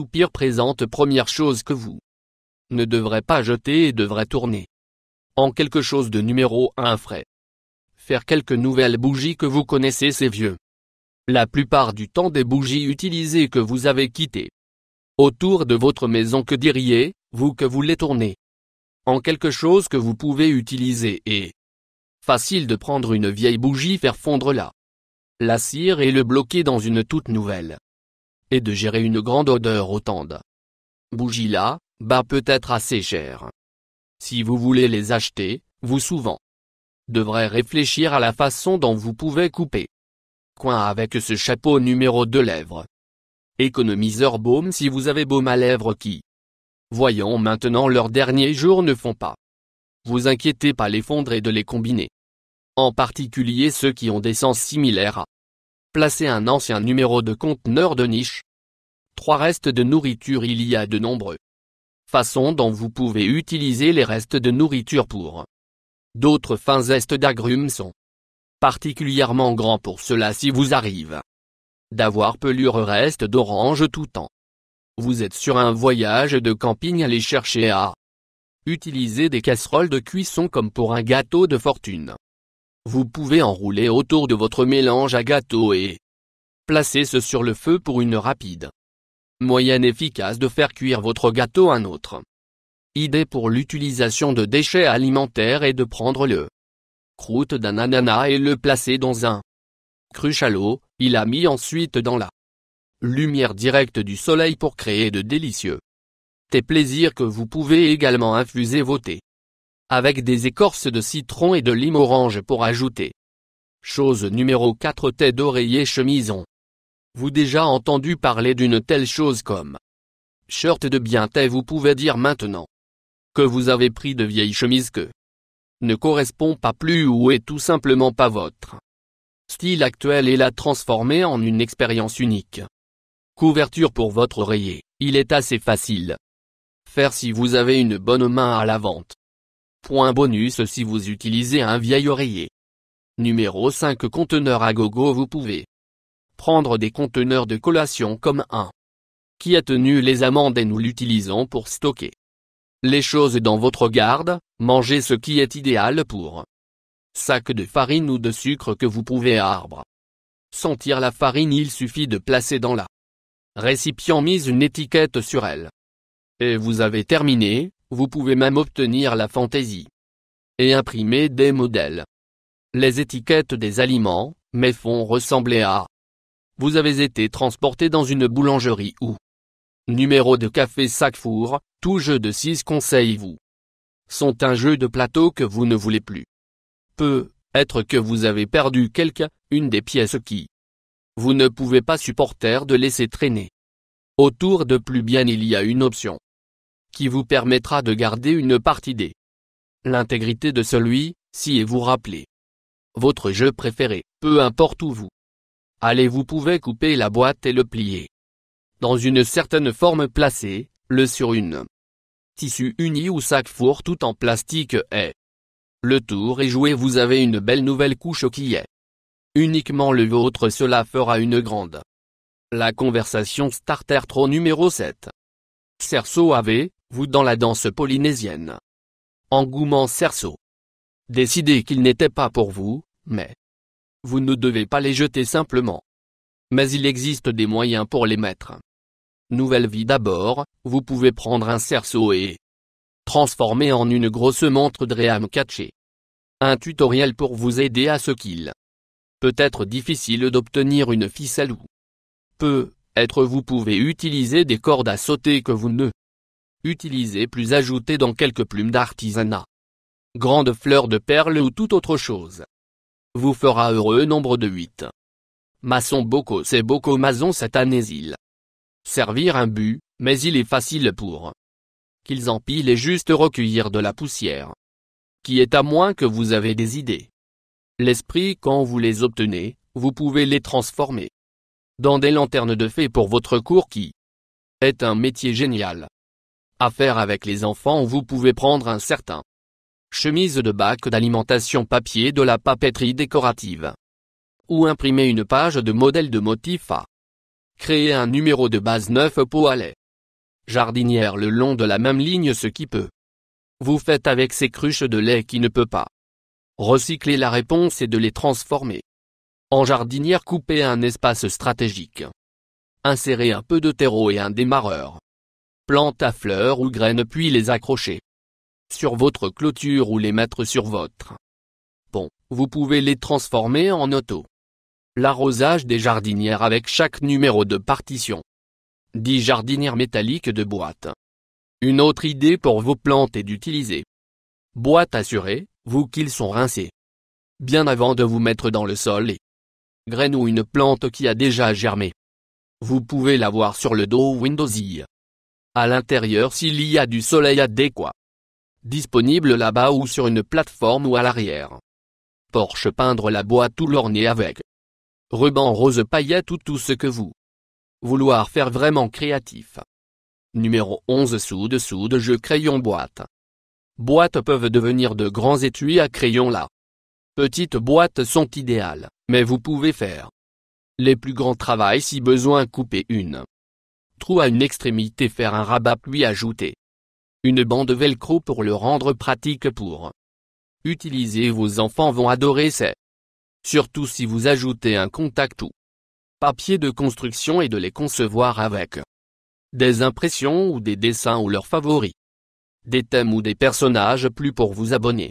soupir présente première chose que vous ne devrez pas jeter et devrez tourner en quelque chose de numéro un frais. Faire quelques nouvelles bougies que vous connaissez c'est vieux. La plupart du temps des bougies utilisées que vous avez quittées. Autour de votre maison que diriez, vous que vous les tournez. En quelque chose que vous pouvez utiliser et facile de prendre une vieille bougie faire fondre la La cire et le bloquer dans une toute nouvelle et de gérer une grande odeur de Bougies là, bas peut-être assez cher. Si vous voulez les acheter, vous souvent devrez réfléchir à la façon dont vous pouvez couper. Coin avec ce chapeau numéro de lèvres. Économiseur baume si vous avez baume à lèvres qui. Voyons maintenant leurs derniers jours ne font pas. Vous inquiétez pas les fondre et de les combiner. En particulier ceux qui ont des sens similaires à. Placer un ancien numéro de conteneur de niche, Trois restes de nourriture Il y a de nombreux façons dont vous pouvez utiliser les restes de nourriture pour. D'autres fins zestes d'agrumes sont particulièrement grands pour cela si vous arrive d'avoir pelure reste d'orange tout temps. Vous êtes sur un voyage de camping allez chercher à utiliser des casseroles de cuisson comme pour un gâteau de fortune. Vous pouvez enrouler autour de votre mélange à gâteau et placer ce sur le feu pour une rapide Moyenne efficace de faire cuire votre gâteau un autre. Idée pour l'utilisation de déchets alimentaires est de prendre le croûte d'un ananas et le placer dans un cruche à l'eau, il a mis ensuite dans la lumière directe du soleil pour créer de délicieux Tes plaisirs que vous pouvez également infuser vos thés avec des écorces de citron et de lime orange pour ajouter. Chose numéro 4 Thé d'oreiller chemison vous déjà entendu parler d'une telle chose comme Shirt de bienté vous pouvez dire maintenant que vous avez pris de vieilles chemises que ne correspond pas plus ou est tout simplement pas votre style actuel et la transformer en une expérience unique. Couverture pour votre oreiller, il est assez facile. Faire si vous avez une bonne main à la vente. Point bonus si vous utilisez un vieil oreiller. Numéro 5 conteneur à gogo vous pouvez prendre des conteneurs de collation comme un qui a tenu les amendes et nous l'utilisons pour stocker les choses dans votre garde, manger ce qui est idéal pour sac de farine ou de sucre que vous pouvez arbre. Sentir la farine il suffit de placer dans la récipient mise une étiquette sur elle. Et vous avez terminé, vous pouvez même obtenir la fantaisie et imprimer des modèles. Les étiquettes des aliments, mais font ressembler à vous avez été transporté dans une boulangerie ou Numéro de café sac four tout jeu de six conseils vous sont un jeu de plateau que vous ne voulez plus. Peut être que vous avez perdu quelque, une des pièces qui vous ne pouvez pas supporter de laisser traîner. Autour de plus bien il y a une option qui vous permettra de garder une partie des l'intégrité de celui si et vous rappelez votre jeu préféré, peu importe où vous Allez vous pouvez couper la boîte et le plier. Dans une certaine forme placée, le sur une tissu uni ou sac four tout en plastique est. Le tour est joué vous avez une belle nouvelle couche qui est. Uniquement le vôtre cela fera une grande. La conversation starter trop numéro 7. Cerceau avait vous dans la danse polynésienne. Engouement Cerceau. Décidez qu'il n'était pas pour vous, mais vous ne devez pas les jeter simplement. Mais il existe des moyens pour les mettre. Nouvelle vie d'abord, vous pouvez prendre un cerceau et transformer en une grosse montre réam cachée. Un tutoriel pour vous aider à ce qu'il peut être difficile d'obtenir une ficelle ou peut être vous pouvez utiliser des cordes à sauter que vous ne utilisez plus ajoutées dans quelques plumes d'artisanat. Grandes fleurs de perles ou toute autre chose vous fera heureux nombre de huit. Maçon Boko c'est Boko Mason cette Servir un but, mais il est facile pour qu'ils empilent et juste recueillir de la poussière. Qui est à moins que vous avez des idées. L'esprit quand vous les obtenez, vous pouvez les transformer dans des lanternes de fées pour votre cours qui est un métier génial. À faire avec les enfants vous pouvez prendre un certain chemise de bac d'alimentation papier de la papeterie décorative. Ou imprimer une page de modèle de motif à Créer un numéro de base neuf pot à lait. Jardinière le long de la même ligne ce qui peut. Vous faites avec ces cruches de lait qui ne peut pas. Recycler la réponse et de les transformer. En jardinière couper un espace stratégique. Insérer un peu de terreau et un démarreur. Plante à fleurs ou graines puis les accrocher sur votre clôture ou les mettre sur votre pont. Vous pouvez les transformer en auto. L'arrosage des jardinières avec chaque numéro de partition. 10 jardinières métalliques de boîte. Une autre idée pour vos plantes est d'utiliser boîte assurée, vous qu'ils sont rincés. Bien avant de vous mettre dans le sol et Graines ou une plante qui a déjà germé. Vous pouvez l'avoir sur le dos Windows E. À l'intérieur s'il y a du soleil adéquat disponible là-bas ou sur une plateforme ou à l'arrière. Porsche peindre la boîte ou l'orner avec ruban rose paillette ou tout ce que vous vouloir faire vraiment créatif. Numéro 11 sous soude de jeu crayon boîte. Boîtes peuvent devenir de grands étuis à crayon là. Petites boîtes sont idéales, mais vous pouvez faire les plus grands travails si besoin couper une. Trou à une extrémité faire un rabat puis ajouter une bande velcro pour le rendre pratique pour utiliser vos enfants vont adorer ces surtout si vous ajoutez un contact ou papier de construction et de les concevoir avec des impressions ou des dessins ou leurs favoris, des thèmes ou des personnages plus pour vous abonner.